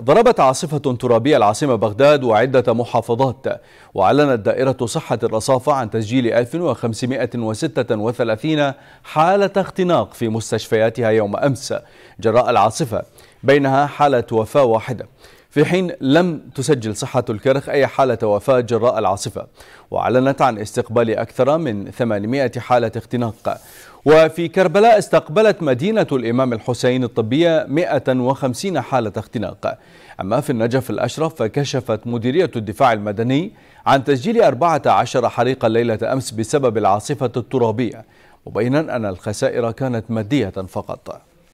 ضربت عاصفة ترابية العاصمة بغداد وعدة محافظات وأعلنت دائرة صحة الرصافة عن تسجيل 1536 حالة اختناق في مستشفياتها يوم أمس جراء العاصفة بينها حالة وفاة واحدة في حين لم تسجل صحة الكرخ أي حالة وفاة جراء العاصفة وأعلنت عن استقبال أكثر من 800 حالة اختناق وفي كربلاء استقبلت مدينة الإمام الحسين الطبية 150 حالة اختناق أما في النجف الأشرف فكشفت مديرية الدفاع المدني عن تسجيل 14 حريقا ليلة أمس بسبب العاصفة الترابية مبينا أن الخسائر كانت مادية فقط